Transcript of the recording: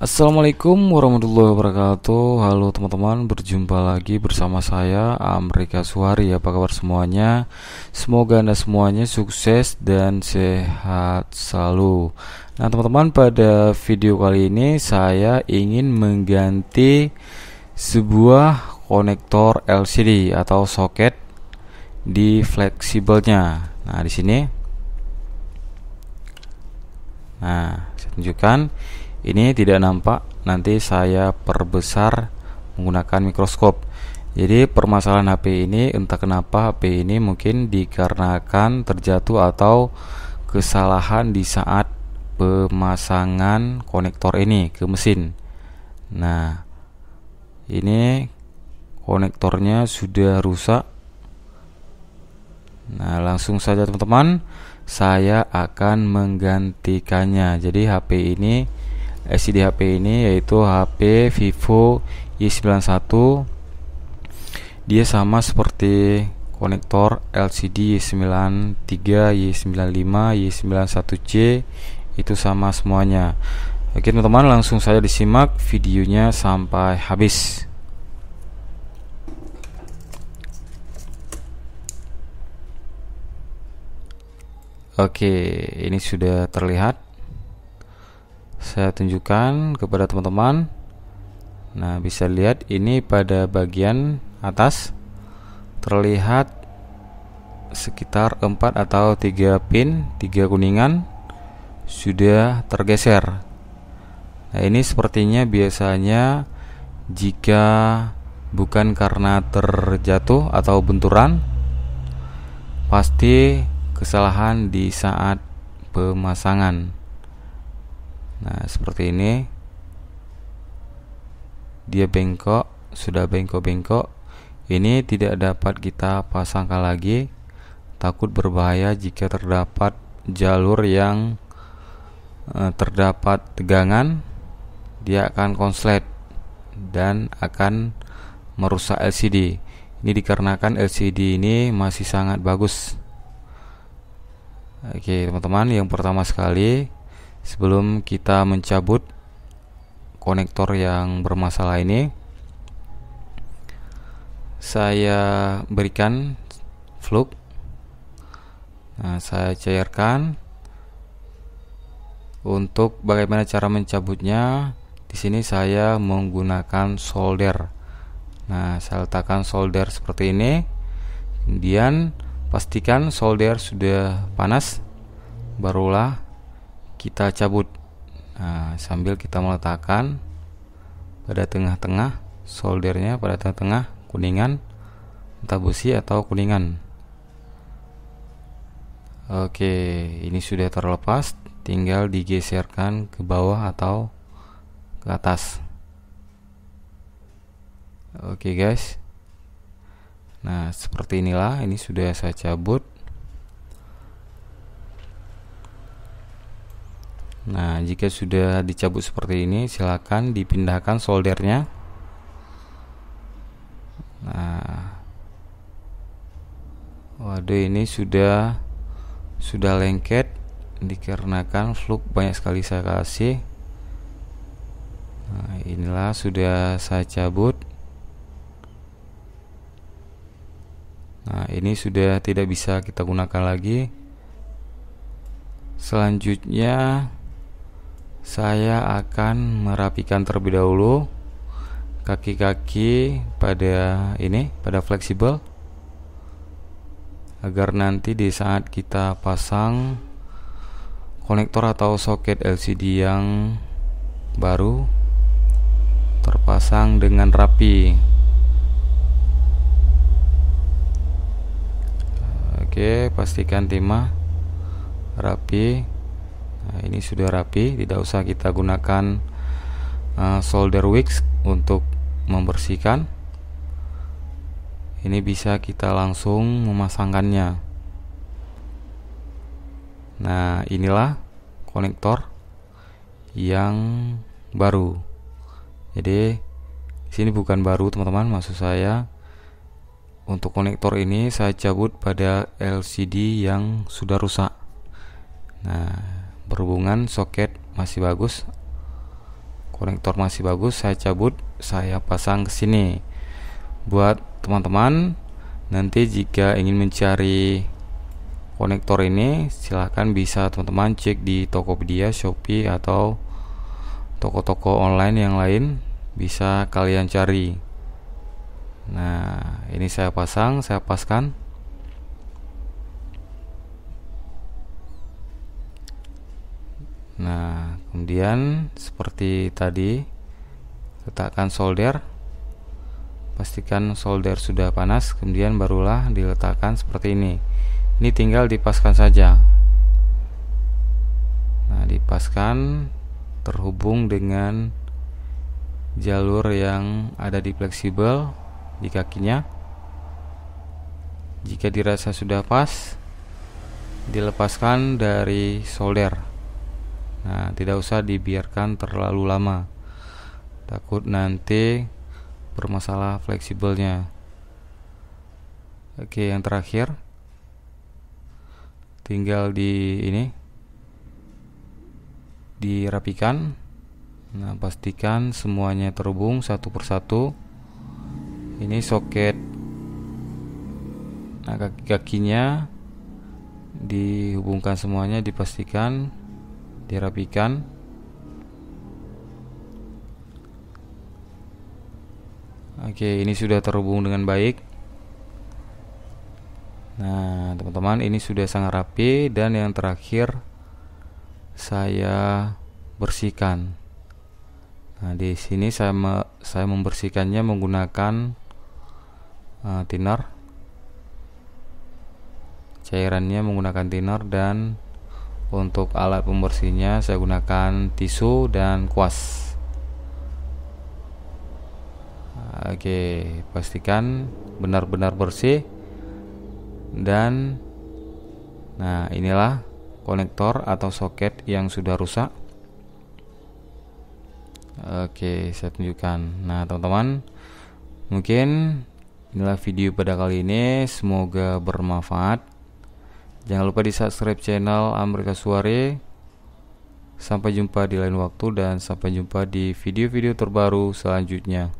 Assalamualaikum warahmatullahi wabarakatuh Halo teman-teman berjumpa lagi bersama saya Amrika Suhari Apa kabar semuanya Semoga anda semuanya sukses dan sehat selalu Nah teman-teman pada video kali ini saya ingin mengganti sebuah konektor LCD atau soket di fleksibelnya Nah di sini Nah saya tunjukkan ini tidak nampak nanti saya perbesar menggunakan mikroskop jadi permasalahan HP ini entah kenapa HP ini mungkin dikarenakan terjatuh atau kesalahan di saat pemasangan konektor ini ke mesin nah ini konektornya sudah rusak nah langsung saja teman-teman saya akan menggantikannya jadi HP ini LCD HP ini yaitu HP Vivo Y91 dia sama seperti konektor LCD Y93, Y95, Y91C itu sama semuanya oke teman-teman langsung saja disimak videonya sampai habis Oke, ini sudah terlihat saya tunjukkan kepada teman-teman nah bisa lihat ini pada bagian atas terlihat sekitar 4 atau 3 pin 3 kuningan sudah tergeser nah ini sepertinya biasanya jika bukan karena terjatuh atau benturan pasti kesalahan di saat pemasangan nah seperti ini dia bengkok sudah bengkok-bengkok ini tidak dapat kita pasangkan lagi takut berbahaya jika terdapat jalur yang eh, terdapat tegangan dia akan konslet dan akan merusak LCD ini dikarenakan LCD ini masih sangat bagus Oke teman-teman yang pertama sekali sebelum kita mencabut konektor yang bermasalah ini saya berikan fluk nah, saya cairkan untuk bagaimana cara mencabutnya di sini saya menggunakan solder nah saya letakkan solder seperti ini kemudian pastikan solder sudah panas barulah kita cabut nah, sambil kita meletakkan pada tengah-tengah soldernya pada tengah-tengah kuningan entah busi atau kuningan oke ini sudah terlepas tinggal digeserkan ke bawah atau ke atas oke guys nah seperti inilah ini sudah saya cabut Nah, jika sudah dicabut seperti ini, silakan dipindahkan soldernya. Nah. Waduh, ini sudah sudah lengket dikarenakan fluk banyak sekali saya kasih. Nah, inilah sudah saya cabut. Nah, ini sudah tidak bisa kita gunakan lagi. Selanjutnya, saya akan merapikan terlebih dahulu kaki-kaki pada ini pada fleksibel agar nanti di saat kita pasang konektor atau soket LCD yang baru terpasang dengan rapi oke pastikan timah rapi ini sudah rapi tidak usah kita gunakan uh, solder wicks untuk membersihkan ini bisa kita langsung memasangkannya nah inilah konektor yang baru jadi sini bukan baru teman-teman maksud saya untuk konektor ini saya cabut pada LCD yang sudah rusak. Nah, berhubungan soket masih bagus konektor masih bagus saya cabut saya pasang ke sini buat teman-teman nanti jika ingin mencari konektor ini silahkan bisa teman-teman cek di Tokopedia, Shopee atau toko-toko online yang lain bisa kalian cari nah ini saya pasang saya paskan Nah, kemudian seperti tadi letakkan solder. Pastikan solder sudah panas, kemudian barulah diletakkan seperti ini. Ini tinggal dipaskan saja. Nah, dipaskan terhubung dengan jalur yang ada di fleksibel di kakinya. Jika dirasa sudah pas, dilepaskan dari solder. Nah, tidak usah dibiarkan terlalu lama. Takut nanti bermasalah fleksibelnya. Oke, yang terakhir tinggal di ini dirapikan. Nah, pastikan semuanya terhubung satu persatu. Ini soket nah kaki kakinya dihubungkan semuanya dipastikan dirapikan oke ini sudah terhubung dengan baik nah teman-teman ini sudah sangat rapi dan yang terakhir saya bersihkan nah di sini saya me saya membersihkannya menggunakan uh, thinner cairannya menggunakan thinner dan untuk alat pembersihnya saya gunakan tisu dan kuas. Oke, pastikan benar-benar bersih dan nah inilah konektor atau soket yang sudah rusak. Oke, saya tunjukkan. Nah, teman-teman, mungkin inilah video pada kali ini. Semoga bermanfaat. Jangan lupa di subscribe channel Amerika Suare. Sampai jumpa di lain waktu dan sampai jumpa di video-video terbaru selanjutnya.